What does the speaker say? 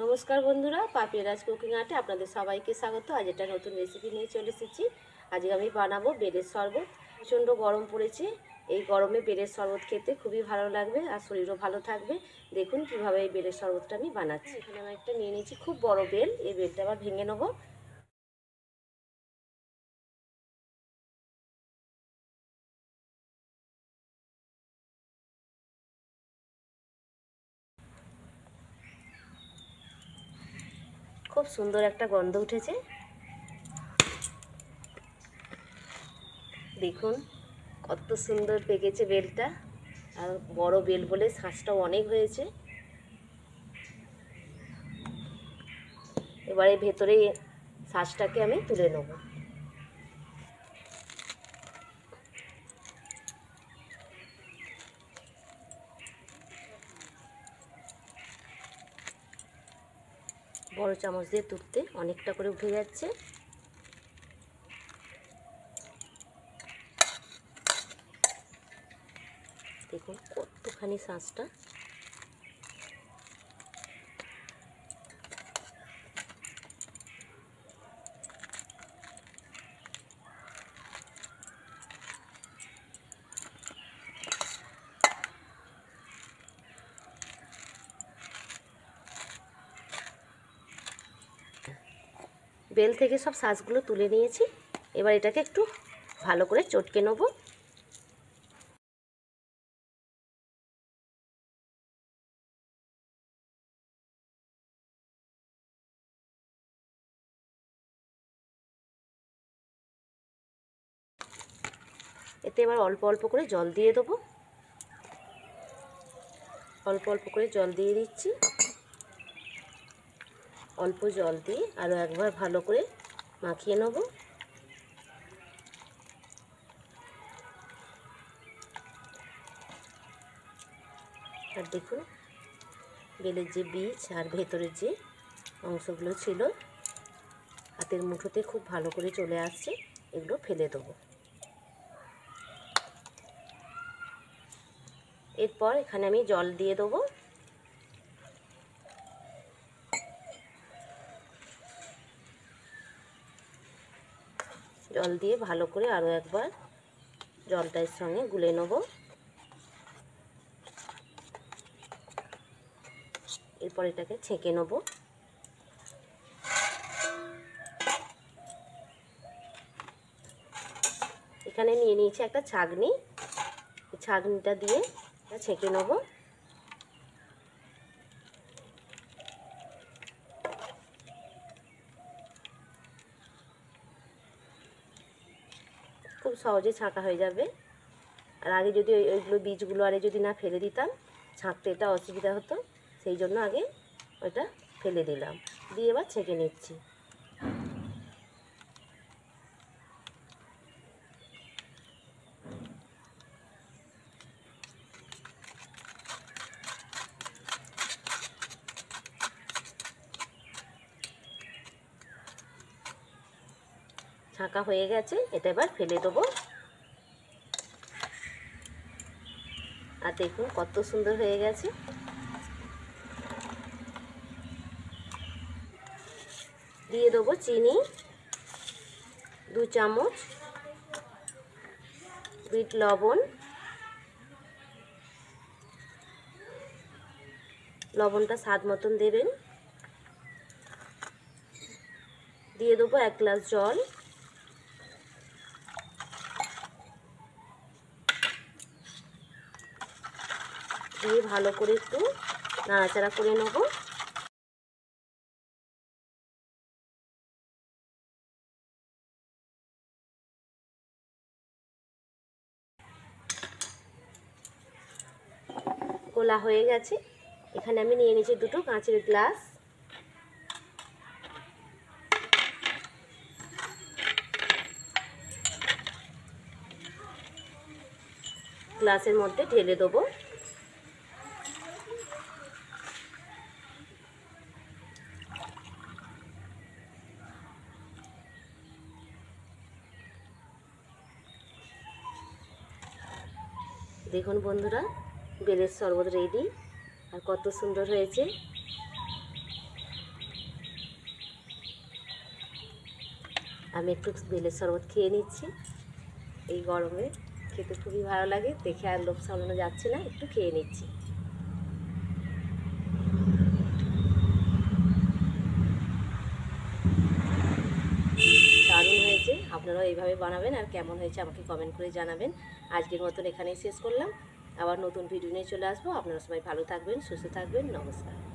নমস্কার বন্ধুরা পাপিয়া রাজ কুকিং আর্টে আপনাদের সবাইকে স্বাগত আজ একটা নতুন রেসিপি নিয়ে চলে এসেছি আজকে আমি বানাবো বেলের শরবত প্রচণ্ড গরম পড়েছে এই গরমে বেলের শরবত খেতে খুবই ভালো লাগবে আর শরীরও ভালো থাকবে দেখুন কিভাবে এই বেলের শরবতটা আমি বানাচ্ছি এখানে আমি একটা নিয়ে নিয়েছি খুব বড় বেল এই বেলটা আবার ভেঙে নেবো খুব সুন্দর একটা গন্ধ উঠেছে দেখুন কত সুন্দর পেকেছে বেলটা আর বড় বেল বলে শাঁসটাও অনেক হয়েছে এবারে ভেতরে শাঁসটাকে আমি তুলে নেবো বড় চামচ দিয়ে তুলতে অনেকটা করে উঠে যাচ্ছে দেখুন কতখানি শাঁসটা বেল থেকে সব শাঁসগুলো তুলে নিয়েছি এবার এটাকে একটু ভালো করে চটকে নেব এতে এবার অল্প অল্প করে জল দিয়ে দেবো অল্প অল্প করে জল দিয়ে দিচ্ছি অল্প জল দিয়ে আরও একবার ভালো করে মাখিয়ে নেব আর দেখুন বেলের যে বীজ আর ভেতরের যে অংশগুলো ছিল হাতের মুঠোতে খুব ভালো করে চলে আসছে এগুলো ফেলে দেবো এরপর এখানে আমি জল দিয়ে দেবো জল দিয়ে ভালো করে আরও একবার জলটার সঙ্গে গুলে নেব এরপর এটাকে ছেঁকে নেব এখানে নিয়ে নিয়েছি একটা ছাগনি ছাগনিটা দিয়ে ছেঁকে নেবো খুব সহজে ছাঁকা হয়ে যাবে আর আগে যদি ওইগুলো বীজগুলো আরে যদি না ফেলে দিতাম ছাঁকতে এটা অসুবিধা হতো সেই জন্য আগে ওটা ফেলে দিলাম দিয়ে এবার ছেঁকে নিচ্ছি ঢাকা হয়ে গেছে এটা এবার ফেলে দেবো আর দেখুন কত সুন্দর হয়ে গেছে দিয়ে দেবো চিনি দু চামচ বিট লবণ লবণটা স্বাদ মতন দেবেন দিয়ে দেবো এক গ্লাস জল দিয়ে ভালো করে একটু নাড়াচাড়া করে নেব কোলা হয়ে গেছে এখানে আমি নিয়ে নিয়েছি দুটো কাঁচের গ্লাস গ্লাসের মধ্যে ঢেলে দেবো দেখুন বন্ধুরা বেলের শরবত রেডি আর কত সুন্দর হয়েছে আমি একটু বেলের শরবত খেয়ে নিচ্ছি এই গরমে খেতে খুবই ভালো লাগে দেখে আর লোক সামলানো যাচ্ছে না একটু খেয়ে নিচ্ছি আপনারাও এইভাবে বানাবেন আর কেমন হয়েছে আমাকে কমেন্ট করে জানাবেন আজকের মতন এখানেই শেষ করলাম আবার নতুন ভিডিও নিয়ে চলে আসবো আপনারা সবাই ভালো থাকবেন সুস্থ থাকবেন নমস্কার